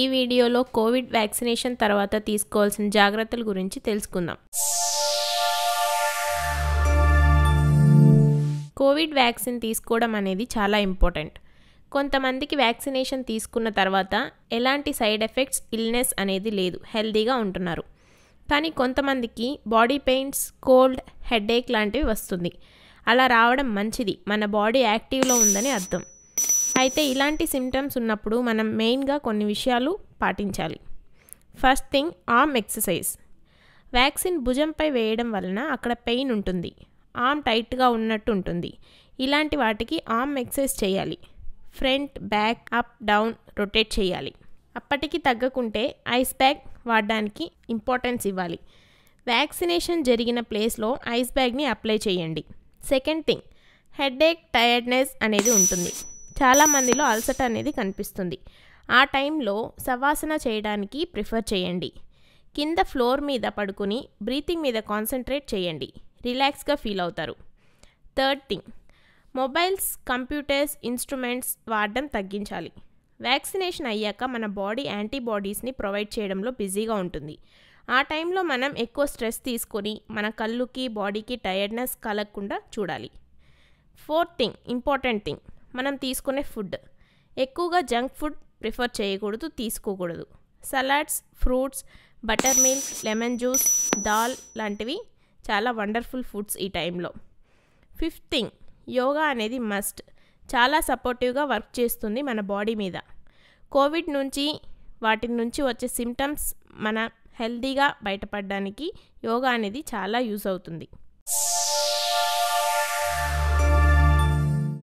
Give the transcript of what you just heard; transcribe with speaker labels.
Speaker 1: ఈ వీడియోలో Covid vaccination తర్వాత తీసుకోవాల్సిన జాగ్రత్తల గురించి తెలుసుకుందాం కోవిడ్ వ్యాక్సిన్ తీసుకోవడం అనేది చాలా ఇంపార్టెంట్ కొంతమందికి వ్యాక్సినేషన్ తీసుకున్న తర్వాత ఎలాంటి సైడ్ ఎఫెక్ట్స్ ఇల్నెస్ అనేది లేదు హెల్దీగా ఉంటున్నారు కానీ కొంతమందికి బాడీ పెయిన్స్ కోల్డ్ హెడేక్ లాంటివి వస్తుంది అలా రావడం మంచిది మన బాడీ యాక్టివ్లో ఉందని అర్థం అయితే ఇలాంటి సిమ్టమ్స్ ఉన్నప్పుడు మనం మెయిన్గా కొన్ని విషయాలు పాటించాలి first thing arm exercise vaccine భుజంపై వేయడం వలన అక్కడ పెయిన్ ఉంటుంది ఆర్మ్ టైట్గా ఉన్నట్టు ఉంటుంది ఇలాంటి వాటికి ఆర్మ్ ఎక్సర్సైజ్ చేయాలి front back up down rotate చేయాలి అప్పటికి తగ్గకుంటే ఐస్ బ్యాగ్ వాడడానికి ఇంపార్టెన్స్ ఇవ్వాలి వ్యాక్సినేషన్ జరిగిన ప్లేస్లో ఐస్ బ్యాగ్ని అప్లై చేయండి సెకండ్ థింగ్ హెడేక్ టైర్డ్నెస్ అనేది ఉంటుంది చాలామందిలో అలసట అనేది కనిపిస్తుంది ఆ టైంలో సవాసన చేయడానికి ప్రిఫర్ చేయండి కింద ఫ్లోర్ మీద పడుకుని బ్రీతింగ్ మీద కాన్సన్ట్రేట్ చేయండి రిలాక్స్గా ఫీల్ అవుతారు third thing mobiles computers instruments వాడడం తగ్గించాలి వ్యాక్సినేషన్ అయ్యాక మన బాడీ యాంటీబాడీస్ని ప్రొవైడ్ చేయడంలో బిజీగా ఉంటుంది ఆ టైంలో మనం ఎక్కువ స్ట్రెస్ తీసుకొని మన కళ్ళుకి బాడీకి టైర్డ్నెస్ కలగకుండా చూడాలి ఫోర్త్ థింగ్ ఇంపార్టెంట్ థింగ్ మనం తీసుకునే ఫుడ్ ఎక్కువగా జంక్ ఫుడ్ ప్రిఫర్ చేయకూడదు తీసుకోకూడదు salads fruits butter milk lemon juice దాల్ లాంటివి చాలా వండర్ఫుల్ ఫుడ్స్ ఈ టైంలో ఫిఫ్త్ థింగ్ యోగా అనేది మస్ట్ చాలా సపోర్టివ్గా వర్క్ చేస్తుంది మన బాడీ మీద కోవిడ్ నుంచి వాటి నుంచి వచ్చే సిమ్టమ్స్ మన హెల్తీగా బయటపడడానికి యోగా అనేది చాలా యూజ్ అవుతుంది